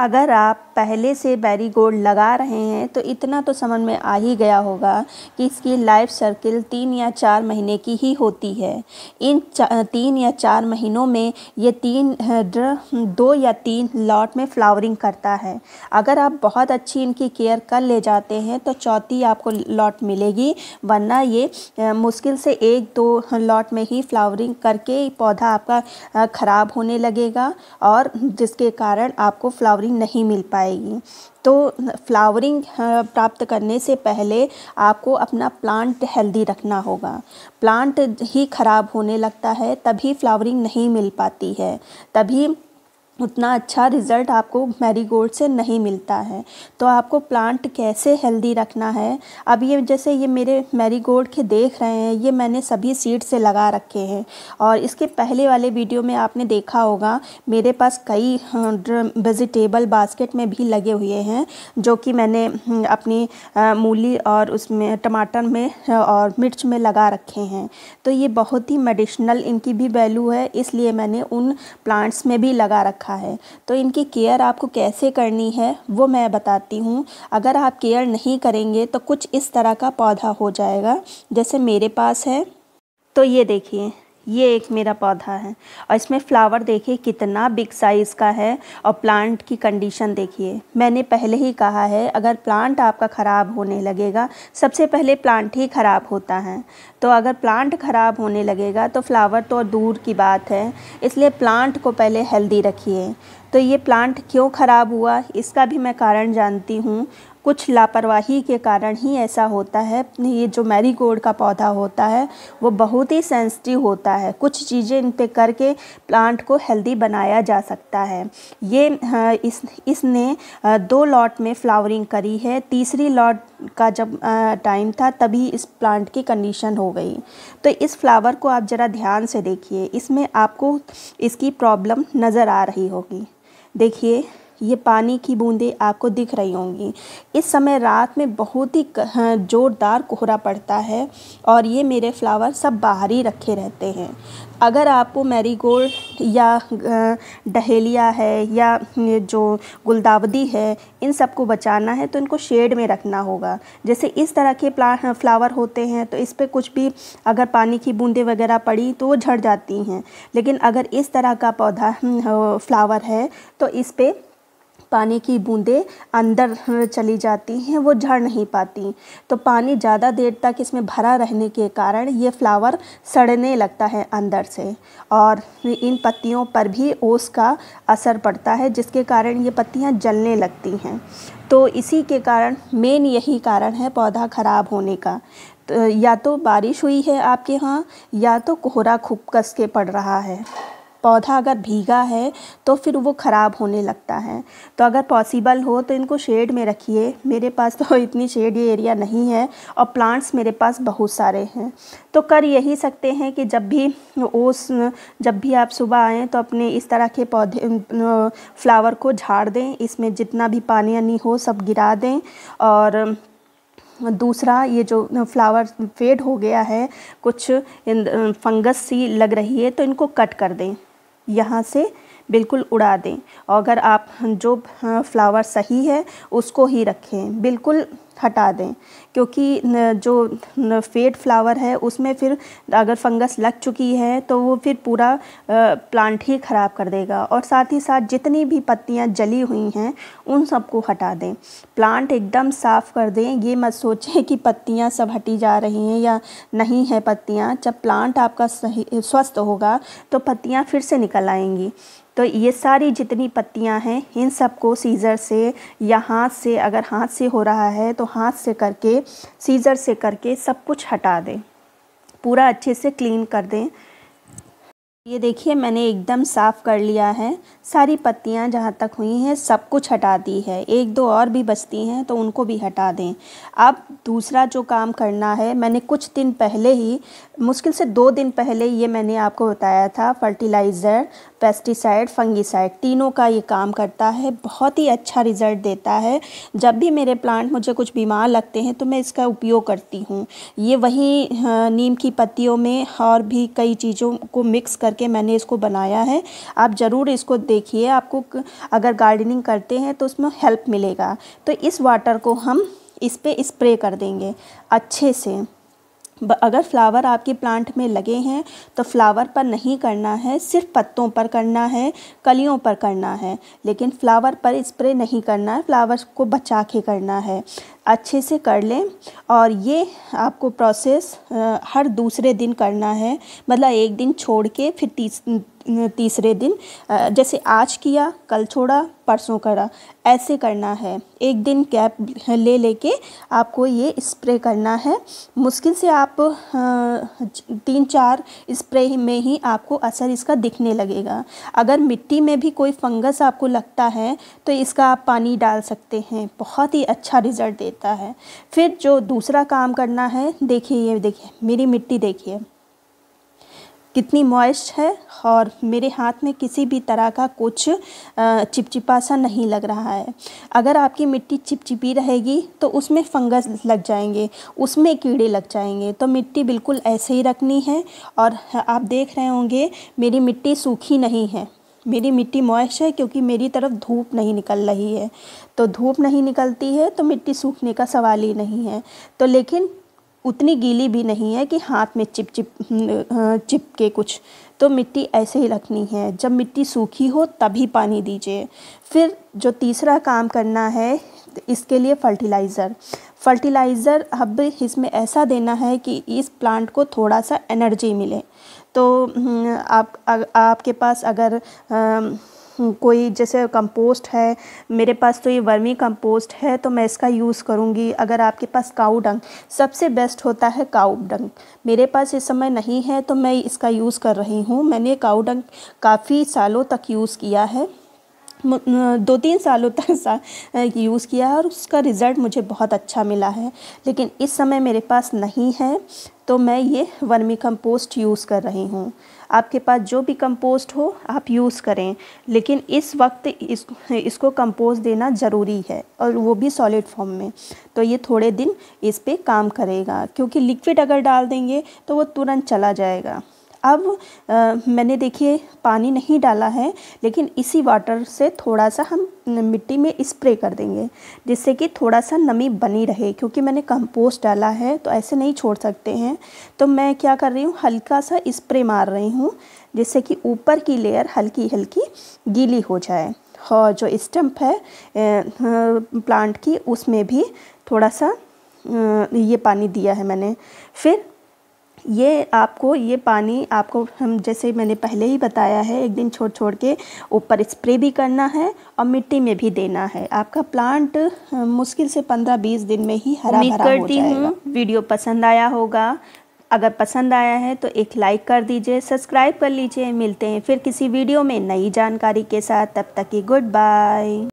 अगर आप पहले से गोल्ड लगा रहे हैं तो इतना तो समझ में आ ही गया होगा कि इसकी लाइफ सर्किल तीन या चार महीने की ही होती है इन तीन या चार महीनों में ये तीन दो या तीन लॉट में फ्लावरिंग करता है अगर आप बहुत अच्छी इनकी केयर कर ले जाते हैं तो चौथी आपको लॉट मिलेगी वरना ये मुश्किल से एक दो लॉट में ही फ्लावरिंग करके पौधा आपका ख़राब होने लगेगा और जिसके कारण आपको फ्लावरिंग जानकारी नहीं मिल पाएगी तो फ्लावरिंग प्राप्त करने से पहले आपको अपना प्लांट हेल्दी रखना होगा प्लांट ही ख़राब होने लगता है तभी फ्लावरिंग नहीं मिल पाती है तभी उतना अच्छा रिज़ल्ट आपको मैरीगोल्ड से नहीं मिलता है तो आपको प्लांट कैसे हेल्दी रखना है अब ये जैसे ये मेरे मैरीगोल्ड के देख रहे हैं ये मैंने सभी सीड से लगा रखे हैं और इसके पहले वाले वीडियो में आपने देखा होगा मेरे पास कई हाँ, वेजिटेबल बास्केट में भी लगे हुए हैं जो कि मैंने हम्म, अपनी मूली और उसमें टमाटर में और मिर्च में लगा रखे हैं तो ये बहुत ही मेडिशनल इनकी भी वैल्यू है इसलिए मैंने उन प्लांट्स में भी लगा रखा रखा है तो इनकी केयर आपको कैसे करनी है वो मैं बताती हूँ अगर आप केयर नहीं करेंगे तो कुछ इस तरह का पौधा हो जाएगा जैसे मेरे पास है तो ये देखिए ये एक मेरा पौधा है और इसमें फ्लावर देखिए कितना बिग साइज़ का है और प्लांट की कंडीशन देखिए मैंने पहले ही कहा है अगर प्लांट आपका ख़राब होने लगेगा सबसे पहले प्लांट ही ख़राब होता है तो अगर प्लांट ख़राब होने लगेगा तो फ्लावर तो दूर की बात है इसलिए प्लांट को पहले हेल्दी रखिए तो ये प्लांट क्यों ख़राब हुआ इसका भी मैं कारण जानती हूँ कुछ लापरवाही के कारण ही ऐसा होता है ये जो मैरीगोल्ड का पौधा होता है वो बहुत ही सेंसिटिव होता है कुछ चीज़ें इन पर करके प्लांट को हेल्दी बनाया जा सकता है ये हाँ, इस इसने दो लॉट में फ्लावरिंग करी है तीसरी लॉट का जब टाइम था तभी इस प्लांट की कंडीशन हो गई तो इस फ्लावर को आप ज़रा ध्यान से देखिए इसमें आपको इसकी प्रॉब्लम नज़र आ रही होगी देखिए ये पानी की बूंदें आपको दिख रही होंगी इस समय रात में बहुत ही हाँ, ज़ोरदार कोहरा पड़ता है और ये मेरे फ्लावर सब बाहर ही रखे रहते हैं अगर आपको मैरीगोल्ड या डहेलिया है या जो गुलदावदी है इन सबको बचाना है तो इनको शेड में रखना होगा जैसे इस तरह के प्ला हाँ, फ्लावर होते हैं तो इस पर कुछ भी अगर पानी की बूंदें वगैरह पड़ी तो वो झड़ जाती हैं लेकिन अगर इस तरह का पौधा हाँ, फ्लावर है तो इस पर पानी की बूंदें अंदर चली जाती हैं वो झड़ नहीं पाती तो पानी ज़्यादा देर तक इसमें भरा रहने के कारण ये फ्लावर सड़ने लगता है अंदर से और इन पत्तियों पर भी ओस का असर पड़ता है जिसके कारण ये पत्तियाँ जलने लगती हैं तो इसी के कारण मेन यही कारण है पौधा ख़राब होने का तो या तो बारिश हुई है आपके यहाँ या तो कोहरा खूब कस के पड़ रहा है पौधा अगर भीगा है तो फिर वो ख़राब होने लगता है तो अगर पॉसिबल हो तो इनको शेड में रखिए मेरे पास तो इतनी शेड ये एरिया नहीं है और प्लांट्स मेरे पास बहुत सारे हैं तो कर यही सकते हैं कि जब भी ओस जब भी आप सुबह आएँ तो अपने इस तरह के पौधे फ्लावर को झाड़ दें इसमें जितना भी पानी यानी हो सब गिरा दें और दूसरा ये जो फ्लावर फेड हो गया है कुछ फंगस सी लग रही है तो इनको कट कर दें यहाँ से बिल्कुल उड़ा दें और अगर आप जो फ्लावर हाँ, सही है उसको ही रखें बिल्कुल हटा दें क्योंकि जो फेड फ्लावर है उसमें फिर अगर फंगस लग चुकी है तो वो फिर पूरा प्लांट ही ख़राब कर देगा और साथ ही साथ जितनी भी पत्तियाँ जली हुई हैं उन सबको हटा दें प्लांट एकदम साफ़ कर दें ये मत सोचें कि पत्तियाँ सब हटी जा रही हैं या नहीं है पत्तियाँ जब प्लांट आपका सही स्वस्थ होगा तो पत्तियाँ फिर से निकल आएंगी तो ये सारी जितनी पत्तियां हैं इन सबको सीज़र से या हाथ से अगर हाथ से हो रहा है तो हाथ से करके सीज़र से करके सब कुछ हटा दें पूरा अच्छे से क्लीन कर दें ये देखिए मैंने एकदम साफ़ कर लिया है सारी पत्तियाँ जहाँ तक हुई हैं सब कुछ हटा दी है एक दो और भी बचती हैं तो उनको भी हटा दें अब दूसरा जो काम करना है मैंने कुछ दिन पहले ही मुश्किल से दो दिन पहले ये मैंने आपको बताया था फर्टिलाइज़र पेस्टिसाइड फंगिसाइड तीनों का ये काम करता है बहुत ही अच्छा रिज़ल्ट देता है जब भी मेरे प्लांट मुझे कुछ बीमार लगते हैं तो मैं इसका उपयोग करती हूँ ये वही नीम की पत्तियों में और भी कई चीज़ों को मिक्स करके मैंने इसको बनाया है आप ज़रूर इसको देखिए आपको अगर गार्डनिंग करते हैं तो उसमें हेल्प मिलेगा तो इस वाटर को हम इस पर इस्प्रे कर देंगे अच्छे से अगर फ्लावर आपके प्लांट में लगे हैं तो फ्लावर पर नहीं करना है सिर्फ पत्तों पर करना है कलियों पर करना है लेकिन फ्लावर पर स्प्रे नहीं करना है फ्लावर्स को बचा के करना है अच्छे से कर लें और ये आपको प्रोसेस हर दूसरे दिन करना है मतलब एक दिन छोड़ के फिर तीस तीसरे दिन जैसे आज किया कल छोड़ा परसों करा ऐसे करना है एक दिन कैप ले लेके आपको ये स्प्रे करना है मुश्किल से आप तीन चार स्प्रे में ही आपको असर इसका दिखने लगेगा अगर मिट्टी में भी कोई फंगस आपको लगता है तो इसका आप पानी डाल सकते हैं बहुत ही अच्छा रिज़ल्ट देता होता है फिर जो दूसरा काम करना है देखिए ये देखिए मेरी मिट्टी देखिए कितनी मॉइस्ट है और मेरे हाथ में किसी भी तरह का कुछ चिपचिपा सा नहीं लग रहा है अगर आपकी मिट्टी चिपचिपी रहेगी तो उसमें फंगस लग जाएंगे उसमें कीड़े लग जाएंगे तो मिट्टी बिल्कुल ऐसे ही रखनी है और आप देख रहे होंगे मेरी मिट्टी सूखी नहीं है मेरी मिट्टी मॉइस्ट है क्योंकि मेरी तरफ धूप नहीं निकल रही है तो धूप नहीं निकलती है तो मिट्टी सूखने का सवाल ही नहीं है तो लेकिन उतनी गीली भी नहीं है कि हाथ में चिप चिप चिप के कुछ तो मिट्टी ऐसे ही रखनी है जब मिट्टी सूखी हो तभी पानी दीजिए फिर जो तीसरा काम करना है इसके लिए फर्टिलाइज़र फर्टिलाइज़र अब इसमें ऐसा देना है कि इस प्लांट को थोड़ा सा एनर्जी मिले तो हम्म, आप आपके पास अगर कोई जैसे कंपोस्ट है मेरे पास तो ये वर्मी कंपोस्ट है तो मैं इसका यूज़ करूँगी अगर आपके पास काऊ डंग सबसे बेस्ट होता है काऊ डंग मेरे पास इस समय नहीं है तो मैं इसका यूज़ कर रही हूँ मैंने काऊ डंग काफ़ी सालों तक यूज़ किया है दो तीन सालों तक सा, यूज़ किया है और उसका रिज़ल्ट मुझे बहुत अच्छा मिला है लेकिन इस समय मेरे पास नहीं है तो मैं ये वर्मी कंपोस्ट यूज़ कर रही हूँ आपके पास जो भी कंपोस्ट हो आप यूज़ करें लेकिन इस वक्त इस इसको कंपोस्ट देना ज़रूरी है और वो भी सॉलिड फॉर्म में तो ये थोड़े दिन इस पर काम करेगा क्योंकि लिक्विड अगर डाल देंगे तो वो तुरंत चला जाएगा अब आ, मैंने देखिए पानी नहीं डाला है लेकिन इसी वाटर से थोड़ा सा हम मिट्टी में स्प्रे कर देंगे जिससे कि थोड़ा सा नमी बनी रहे क्योंकि मैंने कंपोस्ट डाला है तो ऐसे नहीं छोड़ सकते हैं तो मैं क्या कर रही हूँ हल्का सा स्प्रे मार रही हूँ जिससे कि ऊपर की लेयर हल्की हल्की गीली हो जाए और जो स्टम्प है प्लांट की उसमें भी थोड़ा सा ये पानी दिया है मैंने फिर ये आपको ये पानी आपको हम जैसे मैंने पहले ही बताया है एक दिन छोड़ छोड़ के ऊपर स्प्रे भी करना है और मिट्टी में भी देना है आपका प्लांट मुश्किल से पंद्रह बीस दिन में ही हरा भरा करती हूँ वीडियो पसंद आया होगा अगर पसंद आया है तो एक लाइक कर दीजिए सब्सक्राइब कर लीजिए मिलते हैं फिर किसी वीडियो में नई जानकारी के साथ तब तक की गुड बाय